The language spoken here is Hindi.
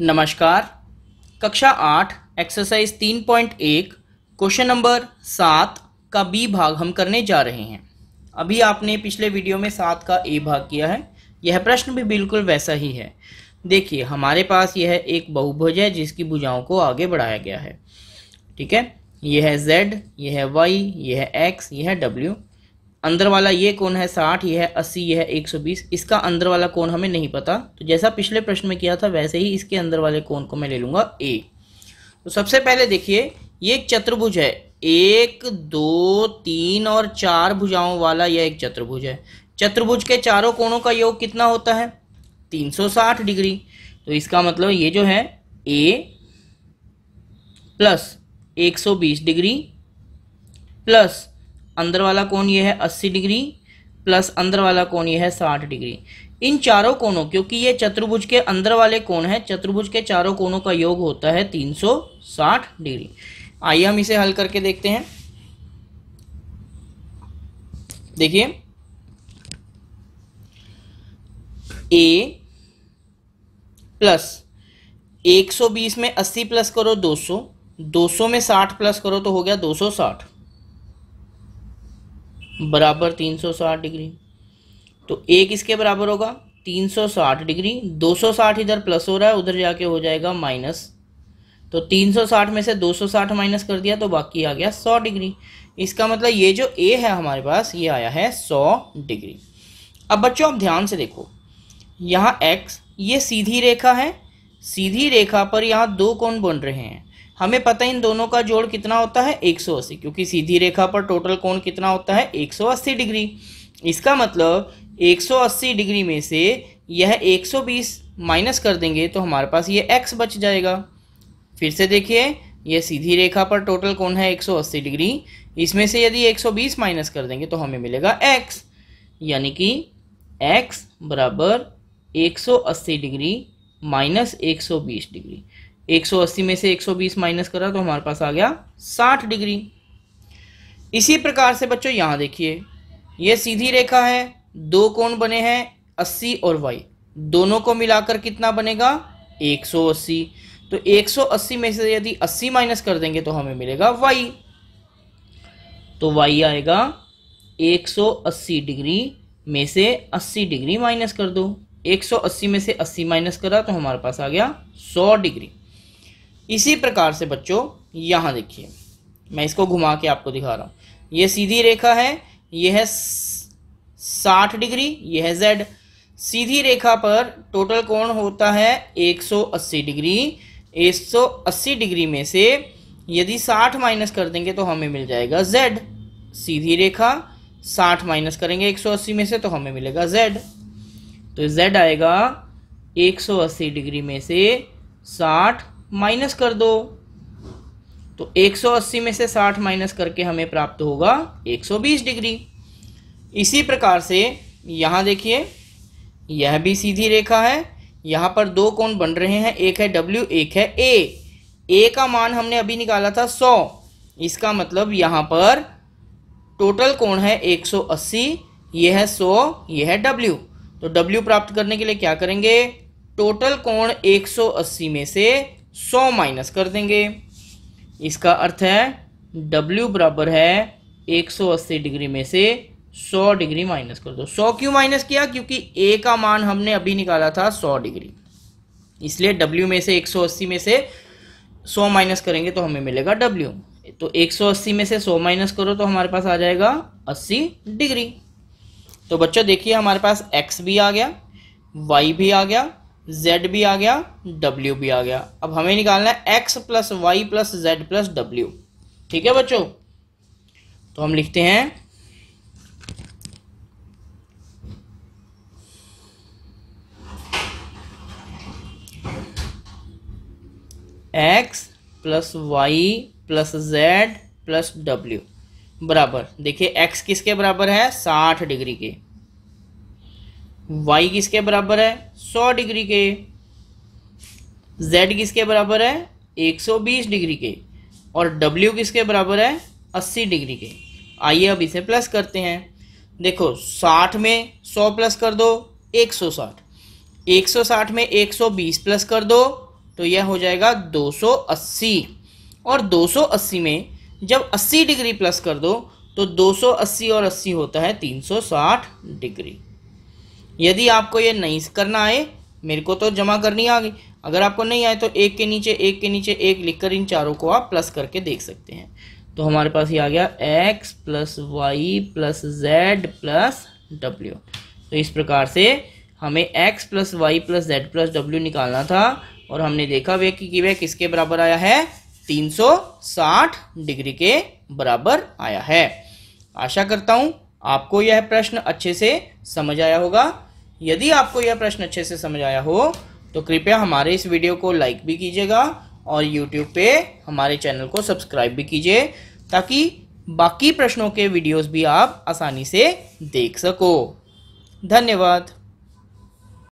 नमस्कार कक्षा आठ एक्सरसाइज तीन पॉइंट एक क्वेश्चन नंबर सात का बी भाग हम करने जा रहे हैं अभी आपने पिछले वीडियो में सात का ए भाग किया है यह प्रश्न भी बिल्कुल वैसा ही है देखिए हमारे पास यह एक बहुभुज है जिसकी भुजाओं को आगे बढ़ाया गया है ठीक है यह है जेड यह है वाई यह है एक्स यह है डब्ल्यू अंदर वाला ये कोण है साठ ये है अस्सी ये है एक सौ बीस इसका अंदर वाला कोण हमें नहीं पता तो जैसा पिछले प्रश्न में किया था वैसे ही इसके अंदर वाले कोण को मैं ले लूँगा ए तो सबसे पहले देखिए ये एक चतुर्भुज है एक दो तीन और चार भुजाओं वाला यह एक चतुर्भुज है चतुर्भुज के चारों कोणों का योग कितना होता है 360 डिग्री तो इसका मतलब ये जो है ए प्लस 120 डिग्री प्लस अंदर वाला कोण ये है अस्सी डिग्री प्लस अंदर वाला कोण ये है साठ डिग्री इन चारों कोणों क्योंकि ये चतुर्भुज के अंदर वाले कोण है चतुर्भुज के चारों कोणों का योग होता है 360 डिग्री आइए हम इसे हल करके देखते हैं देखिए ए प्लस 120 में 80 प्लस करो 200 200 में 60 प्लस करो तो हो गया 260 बराबर 360 डिग्री तो ए किसके बराबर होगा 360 डिग्री 260 इधर प्लस हो रहा है उधर जाके हो जाएगा माइनस तो 360 में से 260 माइनस कर दिया तो बाकी आ गया 100 डिग्री इसका मतलब ये जो ए है हमारे पास ये आया है 100 डिग्री अब बच्चों आप ध्यान से देखो यहाँ एक्स ये सीधी रेखा है सीधी रेखा पर यहाँ दो कौन बन रहे हैं हमें पता है इन दोनों का जोड़ कितना होता है 180 क्योंकि सीधी रेखा पर टोटल कोण कितना होता है 180 डिग्री इसका मतलब 180 डिग्री में से यह 120 माइनस कर देंगे तो हमारे पास ये x बच जाएगा फिर से देखिए यह सीधी रेखा पर टोटल कोण है 180 डिग्री इसमें से यदि 120 माइनस कर देंगे तो हमें मिलेगा x यानी कि x बराबर 180 डिग्री माइनस 120 डिग्री 180 में से 120 माइनस करा तो हमारे पास आ गया 60 डिग्री इसी प्रकार से बच्चों यहाँ देखिए ये सीधी रेखा है दो कोण बने हैं 80 और y दोनों को मिलाकर कितना बनेगा 180 तो 180 में से यदि 80 माइनस कर देंगे तो हमें मिलेगा y तो y आएगा 180 डिग्री में से 80 डिग्री माइनस कर दो 180 में से 80 माइनस करा तो हमारे पास आ गया 100 डिग्री इसी प्रकार से बच्चों यहाँ देखिए मैं इसको घुमा के आपको दिखा रहा हूँ ये सीधी रेखा है यह है साठ डिग्री यह है जेड सीधी रेखा पर टोटल कोण होता है 180 डिग्री 180 डिग्री में से यदि 60 माइनस कर देंगे तो हमें मिल जाएगा z सीधी रेखा 60 माइनस करेंगे 180 में से तो हमें मिलेगा z तो z आएगा 180 डिग्री में से माइनस कर दो तो 180 में से 60 माइनस करके हमें प्राप्त होगा 120 डिग्री इसी प्रकार से यहाँ देखिए यह भी सीधी रेखा है यहाँ पर दो कोण बन रहे हैं एक है W एक है A A का मान हमने अभी निकाला था 100 इसका मतलब यहाँ पर टोटल कोण है 180 यह है 100 यह है W तो W प्राप्त करने के लिए क्या करेंगे टोटल कोण 180 में से सौ माइनस कर देंगे इसका अर्थ है डब्ल्यू बराबर है 180 डिग्री में से 100 डिग्री माइनस कर दो 100 क्यों माइनस किया क्योंकि ए का मान हमने अभी निकाला था 100 डिग्री इसलिए डब्ल्यू में से 180 में से 100 माइनस करेंगे तो हमें मिलेगा डब्ल्यू तो 180 में से 100 माइनस करो तो हमारे पास आ जाएगा 80 डिग्री तो बच्चों देखिए हमारे पास एक्स भी आ गया वाई भी आ गया z भी आ गया w भी आ गया अब हमें निकालना है x plus y plus z plus डब्ल्यू ठीक है बच्चों तो हम लिखते हैं x plus y plus z plus डब्ल्यू बराबर देखिए एक्स किसके बराबर है साठ डिग्री के वाई किसके बराबर है सौ डिग्री के जेड किसके बराबर है एक सौ बीस डिग्री के और डब्ल्यू किसके बराबर है अस्सी डिग्री के आइए अब इसे प्लस करते हैं देखो साठ में सौ प्लस कर दो एक सौ साठ एक सौ साठ में एक सौ बीस प्लस कर दो तो यह हो जाएगा दो सौ अस्सी और दो सौ अस्सी में जब अस्सी डिग्री प्लस कर दो तो दो सौ अस्सी और अस्सी होता है तीन सौ साठ डिग्री यदि आपको ये नहीं करना आए मेरे को तो जमा करनी आ गई अगर आपको नहीं आए तो एक के नीचे एक के नीचे एक लिखकर इन चारों को आप प्लस करके देख सकते हैं तो हमारे पास ये आ गया x plus y plus z plus डब्ल्यू तो इस प्रकार से हमें x plus y plus z plus डब्ल्यू निकालना था और हमने देखा वे कि वह किसके बराबर आया है 360 डिग्री के बराबर आया है आशा करता हूँ आपको यह प्रश्न अच्छे से समझ आया होगा यदि आपको यह प्रश्न अच्छे से समझ आया हो तो कृपया हमारे इस वीडियो को लाइक भी कीजिएगा और यूट्यूब पे हमारे चैनल को सब्सक्राइब भी कीजिए ताकि बाकी प्रश्नों के वीडियोस भी आप आसानी से देख सको धन्यवाद